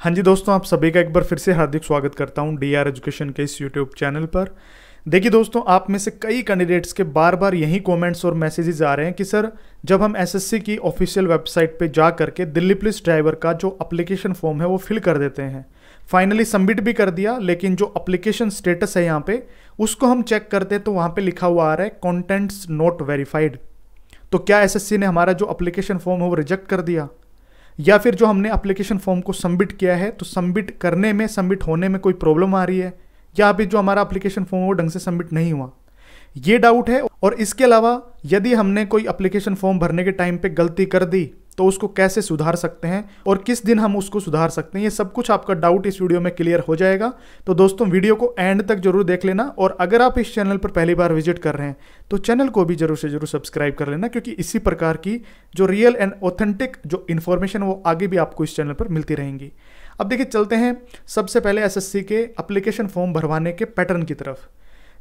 हाँ जी दोस्तों आप सभी का एक बार फिर से हार्दिक स्वागत करता हूँ डी आर एजुकेशन के इस यूट्यूब चैनल पर देखिए दोस्तों आप में से कई कैंडिडेट्स के बार बार यही कमेंट्स और मैसेजेस आ रहे हैं कि सर जब हम एसएससी की ऑफिशियल वेबसाइट पे जा करके दिल्ली पुलिस ड्राइवर का जो अप्लीकेशन फॉर्म है वो फिल कर देते हैं फाइनली सबमिट भी कर दिया लेकिन जो अप्लीकेशन स्टेटस है यहाँ पे उसको हम चेक करते हैं तो वहाँ पर लिखा हुआ आ रहा है कॉन्टेंट्स नॉट वेरीफाइड तो क्या एसएससी ने हमारा जो अप्लीकेशन फॉर्म है वो रिजेक्ट कर दिया या फिर जो हमने अप्लीकेशन फॉर्म को सबमिट किया है तो सबमिट करने में सबमिट होने में कोई प्रॉब्लम आ रही है या फिर जो हमारा अप्लीकेशन फॉर्म वो ढंग से सबमिट नहीं हुआ ये डाउट है और इसके अलावा यदि हमने कोई अप्लीकेशन फॉर्म भरने के टाइम पे गलती कर दी तो उसको कैसे सुधार सकते हैं और किस दिन हम उसको सुधार सकते हैं ये सब कुछ आपका डाउट इस वीडियो में क्लियर हो जाएगा तो दोस्तों वीडियो को एंड तक जरूर देख लेना और अगर आप इस चैनल पर पहली बार विजिट कर रहे हैं तो चैनल को भी जरूर से जरूर सब्सक्राइब कर लेना क्योंकि इसी प्रकार की जो रियल एंड ऑथेंटिक जो इन्फॉर्मेशन वो आगे भी आपको इस चैनल पर मिलती रहेंगी अब देखिए चलते हैं सबसे पहले एसएससी के अप्लीकेशन फॉर्म भरवाने के पैटर्न की तरफ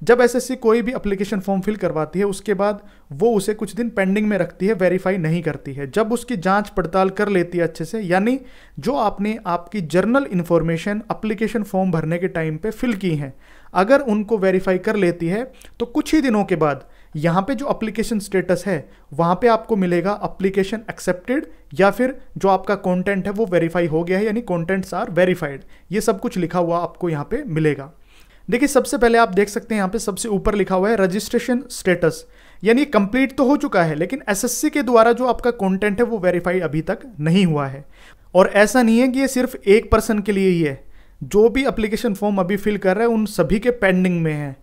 जब एसएससी कोई भी अप्लीकेशन फॉर्म फिल करवाती है उसके बाद वो उसे कुछ दिन पेंडिंग में रखती है वेरीफाई नहीं करती है जब उसकी जांच पड़ताल कर लेती है अच्छे से यानी जो आपने आपकी जर्नल इन्फॉर्मेशन अप्लीकेशन फॉर्म भरने के टाइम पे फिल की हैं अगर उनको वेरीफाई कर लेती है तो कुछ ही दिनों के बाद यहाँ पे जो अप्लीकेशन स्टेटस है वहाँ पे आपको मिलेगा अप्लीकेशन एक्सेप्टेड या फिर जो आपका कंटेंट है वो वेरीफाई हो गया है यानी कंटेंट्स आर वेरीफाइड ये सब कुछ लिखा हुआ आपको यहाँ पे मिलेगा देखिए सबसे पहले आप देख सकते हैं यहाँ पे सबसे ऊपर लिखा हुआ है रजिस्ट्रेशन स्टेटस यानी कंप्लीट तो हो चुका है लेकिन एसएससी के द्वारा जो आपका कंटेंट है वो वेरीफाई अभी तक नहीं हुआ है और ऐसा नहीं है कि ये सिर्फ एक पर्सन के लिए ही है जो भी अप्लीकेशन फॉर्म अभी फिल कर रहा है उन सभी के पेंडिंग में है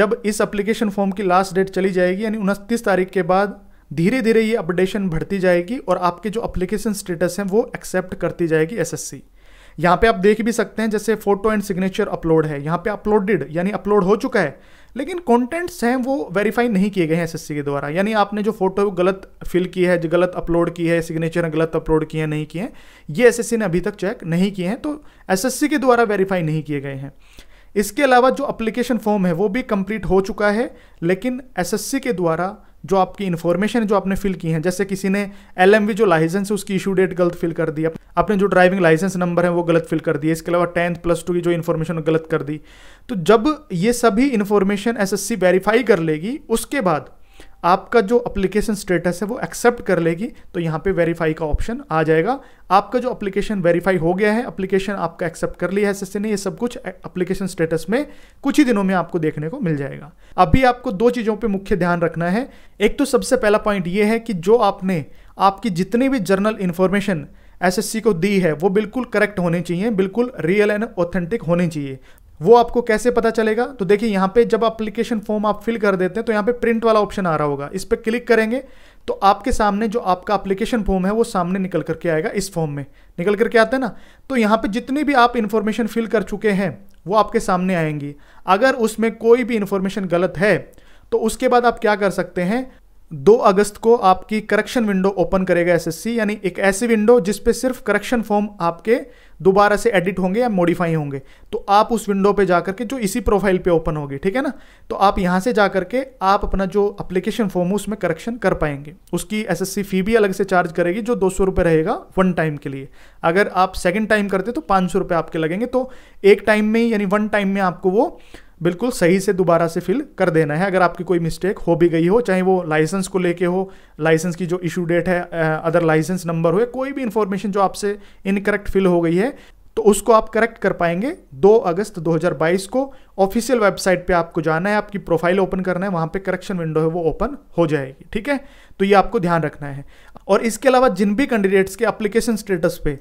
जब इस अप्लीकेशन फॉर्म की लास्ट डेट चली जाएगी यानी उनतीस तारीख के बाद धीरे धीरे ये अपडेशन बढ़ती जाएगी और आपके जो अप्लीकेशन स्टेटस हैं वो एक्सेप्ट करती जाएगी एसएससी यहाँ पे आप देख भी सकते हैं जैसे फोटो एंड सिग्नेचर अपलोड है यहाँ पे अपलोडेड यानी अपलोड हो चुका है लेकिन कॉन्टेंट्स हैं वो वेरीफाई नहीं किए गए हैं एस के द्वारा यानी आपने जो फोटो गलत फिल की है जो गलत अपलोड की है सिग्नेचर गलत अपलोड किए हैं नहीं किए हैं ये एस ने अभी तक चेक नहीं किए हैं तो एस के द्वारा वेरीफाई नहीं किए गए हैं इसके अलावा जो अप्लीकेशन फॉर्म है वो भी कंप्लीट हो चुका है लेकिन एस के द्वारा जो आपकी इन्फॉर्मेशन जो आपने फिल की है जैसे किसी ने एल जो लाइसेंस है उसकी इशू डेट गलत फिल कर दी आपने जो ड्राइविंग लाइसेंस नंबर है वो गलत फिल कर दिया इसके अलावा टेंथ प्लस टू की जो इन्फॉर्मेशन गलत कर दी तो जब ये सभी इन्फॉर्मेशन सी वेरीफाई कर लेगी उसके बाद आपका जो अप्लीकेशन स्टेटस है वो एक्सेप्ट कर लेगी तो यहाँ पे वेरीफाई का ऑप्शन आ जाएगा आपका जो अप्लीकेशन वेरीफाई हो गया है अप्लीकेशन आपका एक्सेप्ट कर लिया है एस ने ये सब कुछ अप्लीकेशन स्टेटस में कुछ ही दिनों में आपको देखने को मिल जाएगा अभी आपको दो चीज़ों पर मुख्य ध्यान रखना है एक तो सबसे पहला पॉइंट ये है कि जो आपने आपकी जितनी भी जर्नल इन्फॉर्मेशन एसएससी को दी है वो बिल्कुल करेक्ट होने चाहिए बिल्कुल रियल एंड ऑथेंटिक होने चाहिए वो आपको कैसे पता चलेगा तो देखिए यहाँ पे जब अप्लीकेशन फॉर्म आप फिल कर देते हैं तो यहाँ पे प्रिंट वाला ऑप्शन आ रहा होगा इस पर क्लिक करेंगे तो आपके सामने जो आपका अप्लीकेशन फॉर्म है वो सामने निकल करके आएगा इस फॉर्म में निकल करके आता है ना तो यहाँ पे जितनी भी आप इन्फॉर्मेशन फिल कर चुके हैं वो आपके सामने आएंगी अगर उसमें कोई भी इन्फॉर्मेशन गलत है तो उसके बाद आप क्या कर सकते हैं दो अगस्त को आपकी करेक्शन विंडो ओपन करेगा एसएससी यानी एक ऐसी विंडो जिस पे सिर्फ करेक्शन फॉर्म आपके दोबारा से एडिट होंगे या मॉडिफाई होंगे तो आप उस विंडो पे जा करके जो इसी प्रोफाइल पे ओपन होगी ठीक है ना तो आप यहाँ से जा करके आप अपना जो अप्लीकेशन फॉर्म है उसमें करेक्शन कर पाएंगे उसकी एस फी भी अलग से चार्ज करेगी जो दो सौ रहेगा वन टाइम के लिए अगर आप सेकेंड टाइम करते तो पाँच सौ आपके लगेंगे तो एक टाइम में यानी वन टाइम में आपको वो बिल्कुल सही से दोबारा से फिल कर देना है अगर आपकी कोई मिस्टेक हो भी गई हो चाहे वो लाइसेंस को लेके हो लाइसेंस की जो इशू डेट है अदर लाइसेंस नंबर हो कोई भी इंफॉर्मेशन जो आपसे इनकरेक्ट फिल हो गई है तो उसको आप करेक्ट कर पाएंगे 2 अगस्त 2022 को ऑफिशियल वेबसाइट पे आपको जाना है आपकी प्रोफाइल ओपन करना है वहां पे करेक्शन विंडो है वो ओपन हो जाएगी ठीक है तो ये आपको ध्यान रखना है और इसके अलावा जिन भी कैंडिडेट्स के एप्लीकेशन स्टेटस पे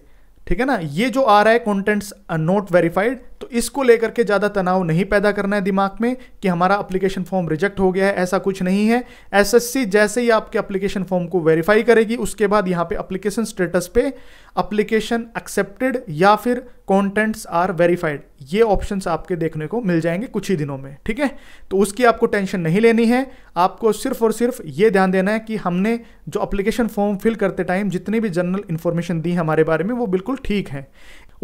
ठीक है ना ये जो आ रहा है कॉन्टेंट्स नॉट वेरीफाइड तो इसको लेकर के ज़्यादा तनाव नहीं पैदा करना है दिमाग में कि हमारा अप्लीकेशन फॉर्म रिजेक्ट हो गया है ऐसा कुछ नहीं है एसएससी जैसे ही आपके अप्लीकेशन फॉर्म को वेरीफाई करेगी उसके बाद यहाँ पे अप्लीकेशन स्टेटस पे अप्लीकेशन एक्सेप्टेड या फिर कॉन्टेंट्स आर वेरीफाइड ये ऑप्शन आपके देखने को मिल जाएंगे कुछ ही दिनों में ठीक है तो उसकी आपको टेंशन नहीं लेनी है आपको सिर्फ और सिर्फ ये ध्यान देना है कि हमने जो अप्लीकेशन फॉर्म फिल करते टाइम जितनी भी जनरल इन्फॉर्मेशन दी हमारे बारे में वो बिल्कुल ठीक है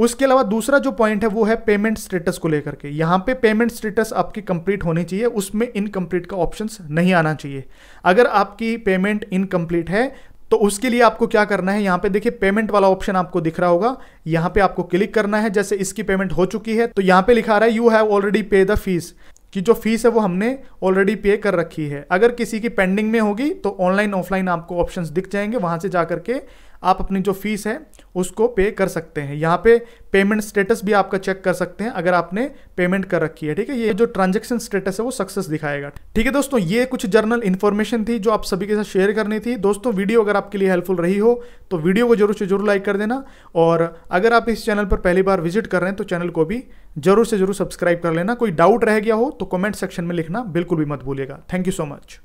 उसके अलावा दूसरा जो पॉइंट है वो है पेमेंट स्टेटस को लेकर के यहाँ पे पेमेंट स्टेटस आपकी कंप्लीट होनी चाहिए उसमें इनकम्प्लीट का ऑप्शन नहीं आना चाहिए अगर आपकी पेमेंट इनकम्प्लीट है तो उसके लिए आपको क्या करना है यहाँ पे देखिए पेमेंट वाला ऑप्शन आपको दिख रहा होगा यहाँ पे आपको क्लिक करना है जैसे इसकी पेमेंट हो चुकी है तो यहाँ पे लिखा रहा है you have already pay the fee कि जो फीस है वो हमने ऑलरेडी पे कर रखी है अगर किसी की पेंडिंग में होगी तो ऑनलाइन ऑफलाइन आपको ऑप्शंस दिख जाएंगे वहां से जाकर के आप अपनी जो फीस है उसको पे कर सकते हैं यहाँ पे पेमेंट स्टेटस भी आपका चेक कर सकते हैं अगर आपने पेमेंट कर रखी है ठीक है ये जो ट्रांजेक्शन स्टेटस है वो सक्सेस दिखाएगा ठीक है दोस्तों ये कुछ जर्नल इन्फॉर्मेशन थी जो आप सभी के साथ शेयर करनी थी दोस्तों वीडियो अगर आपके लिए हेल्पफुल रही हो तो वीडियो को जरूर से जरूर लाइक कर देना और अगर आप इस चैनल पर पहली बार विजिट कर रहे हैं तो चैनल को भी जरूर से जरूर सब्सक्राइब कर लेना कोई डाउट रह गया हो तो कमेंट सेक्शन में लिखना बिल्कुल भी मत भूलेगा थैंक यू सो मच